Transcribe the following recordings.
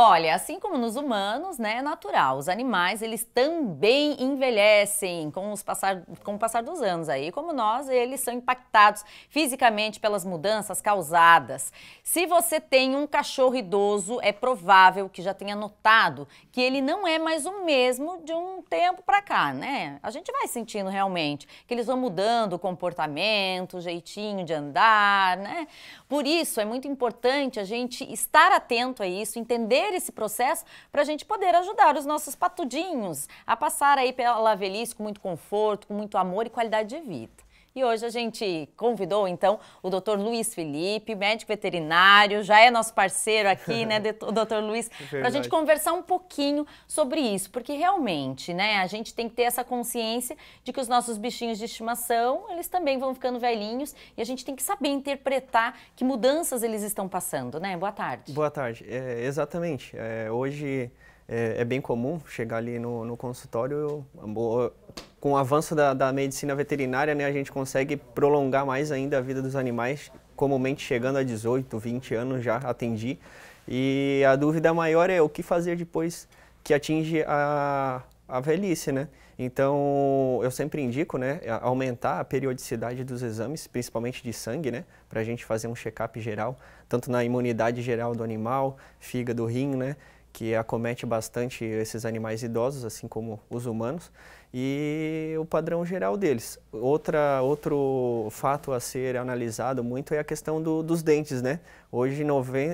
Olha, assim como nos humanos, né, é natural. Os animais, eles também envelhecem com, os passar, com o passar dos anos aí. Como nós, eles são impactados fisicamente pelas mudanças causadas. Se você tem um cachorro idoso, é provável que já tenha notado que ele não é mais o mesmo de um tempo para cá, né? A gente vai sentindo realmente que eles vão mudando o comportamento, o jeitinho de andar, né? Por isso, é muito importante a gente estar atento a isso, entender entender esse processo para a gente poder ajudar os nossos patudinhos a passar aí pela velhice com muito conforto, com muito amor e qualidade de vida. E hoje a gente convidou, então, o doutor Luiz Felipe, médico veterinário, já é nosso parceiro aqui, né, doutor Luiz, para a gente conversar um pouquinho sobre isso, porque realmente, né, a gente tem que ter essa consciência de que os nossos bichinhos de estimação, eles também vão ficando velhinhos e a gente tem que saber interpretar que mudanças eles estão passando, né? Boa tarde. Boa tarde. É, exatamente. É, hoje é, é, bem comum chegar ali no, no consultório, eu, com o avanço da, da, medicina veterinária, né, a gente consegue prolongar mais ainda a vida dos animais, comumente chegando a 18, 20 anos já atendi. E a dúvida maior é o que fazer depois que atinge a, a velhice, né? Então, eu sempre indico, né, aumentar a periodicidade dos exames, principalmente de sangue, né, para a gente fazer um check-up geral, tanto na imunidade geral do animal, fígado, rim, né, que acomete bastante esses animais idosos, assim como os humanos, e o padrão geral deles. Outra, outro fato a ser analisado muito é a questão do, dos dentes, né? Hoje,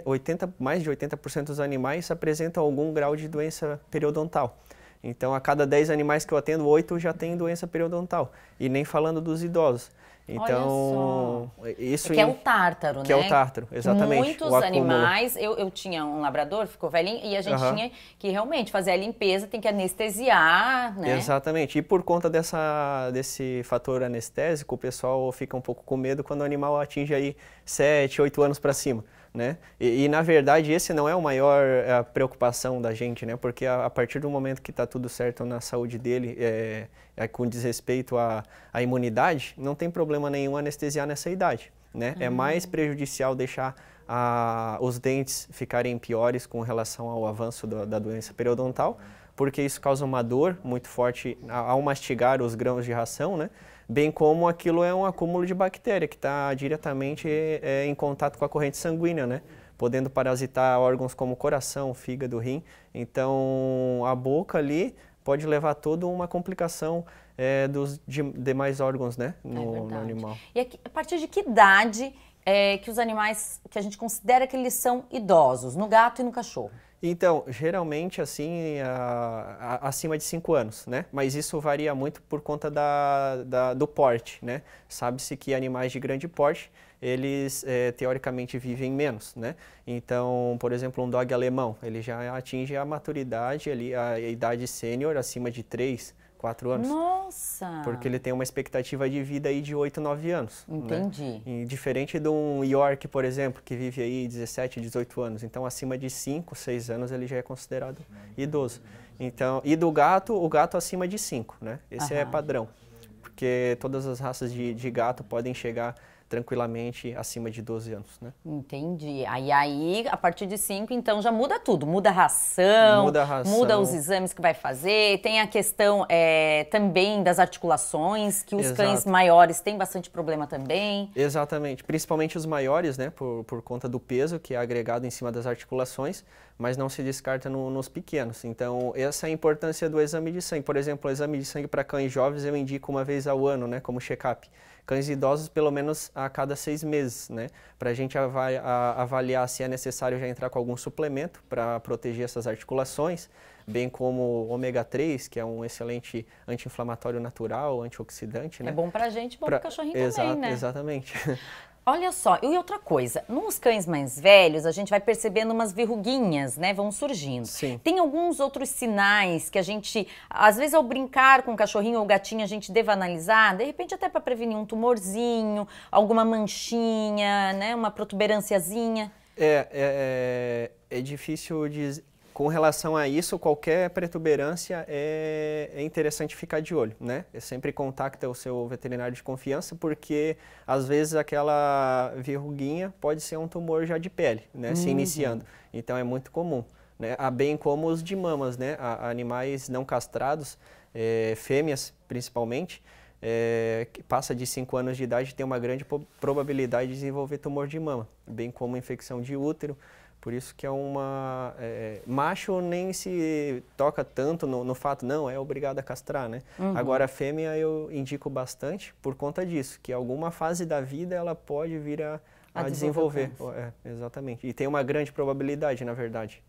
80, mais de 80% dos animais apresentam algum grau de doença periodontal. Então, a cada 10 animais que eu atendo, 8 já têm doença periodontal, e nem falando dos idosos. Então, isso é que é o tártaro, que né? Que é o tártaro, exatamente. Muitos animais, eu, eu tinha um labrador, ficou velhinho, e a gente uhum. tinha que realmente fazer a limpeza, tem que anestesiar, né? Exatamente. E por conta dessa, desse fator anestésico, o pessoal fica um pouco com medo quando o animal atinge aí 7, 8 anos para cima né? E, e, na verdade esse não é o maior eh, a preocupação da gente, né? Porque a, a partir do momento que está tudo certo na saúde dele, é, é com desrespeito à, à imunidade, não tem problema nenhum anestesiar nessa idade, né? É uhum. É mais prejudicial deixar a, os dentes ficarem piores com relação ao avanço do, da doença periodontal, porque isso causa uma dor muito forte ao mastigar os grãos de ração, né? bem como aquilo é um acúmulo de bactéria que está diretamente é, em contato com a corrente sanguínea, né? podendo parasitar órgãos como coração, fígado, rim. Então, a boca ali pode levar toda uma complicação é, dos de, demais órgãos né, no, é no animal. E aqui, a partir de que idade é, que os animais que a gente considera que eles são idosos, no gato e no cachorro? Então, geralmente assim, a, a, acima de 5 anos, né? Mas isso varia muito por conta da, da do porte, né? Sabe-se que animais de grande porte, eles é, teoricamente vivem menos, né? Então, por exemplo, um dog alemão, ele já atinge a maturidade ali, a idade sênior acima de 3 quatro anos. Nossa! Porque ele tem uma expectativa de vida aí de 8, 9 anos. Né? Entendi. Né? E diferente de um York, por exemplo, que vive aí 17, 18 anos. Então, acima de 5, 6 anos, ele já é considerado idoso. Então, e do gato, o gato acima de 5, né? Esse é Aham. é padrão. Porque todas as raças de, de gato podem chegar tranquilamente acima de 12 anos, né? Entendi. Aí, aí a partir de 5, então já muda tudo. Muda a ração, muda, a ração. muda os exames que vai fazer. Tem a questão é, também das articulações, que os Exato. cães maiores têm bastante problema também. Exatamente. Principalmente os maiores, né? Por, por conta do peso que é agregado em cima das articulações, mas não se descarta no, nos pequenos. Então, essa é a importância do exame de sangue. Por exemplo, o exame de sangue para cães jovens eu indico uma vez ao ano, né? Como check-up cães idosos pelo menos a cada seis meses, né? Para a gente avaliar se é necessário já entrar com algum suplemento para proteger essas articulações, bem como ômega 3, que é um excelente anti-inflamatório natural, antioxidante, né? É bom para a gente, bom para o cachorrinho exa também, né? Exatamente. Olha só, e outra coisa, nos cães mais velhos a gente vai percebendo umas verruguinhas, né, vão surgindo. Sim. Tem alguns outros sinais que a gente, às vezes ao brincar com o cachorrinho ou gatinho, a gente deva analisar, de repente até para prevenir um tumorzinho, alguma manchinha, né, uma protuberânciazinha. É, é, é, é difícil dizer, com relação a isso, qualquer protuberância é, é, interessante ficar de olho, né? É sempre contacta o seu veterinário de confiança, porque às vezes aquela verruguinha pode ser um tumor já de pele, né? Uhum. Se iniciando. Então é muito comum, né? Há ah, bem como os de mamas, né? Há animais não castrados, é, fêmeas principalmente, é, que passa de 5 anos de idade tem uma grande probabilidade de desenvolver tumor de mama, bem como infecção de útero, por isso que é uma... É, é, macho nem se toca tanto no, no, fato, não, é obrigado a castrar, né? Uhum. Agora, a fêmea eu indico bastante por conta disso, que alguma fase da vida ela pode vir a, a, a desenvolver. desenvolver. É, exatamente. E tem uma grande probabilidade, na verdade.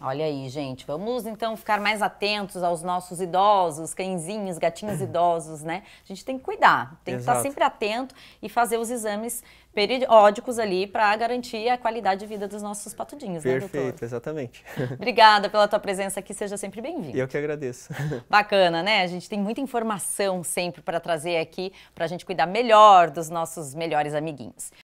Olha aí, gente. Vamos então ficar mais atentos aos nossos idosos, cãezinhos, gatinhos uhum. idosos, né? A gente tem que cuidar, tem Exato. que estar sempre atento e fazer os exames periódicos ali para garantir a qualidade de vida dos nossos patudinhos, Perfeito, né, doutor? exatamente. Obrigada pela tua presença aqui, seja sempre bem-vindo. Eu que agradeço. Bacana, né? A gente tem muita informação sempre para trazer aqui para a gente cuidar melhor dos nossos melhores amiguinhos.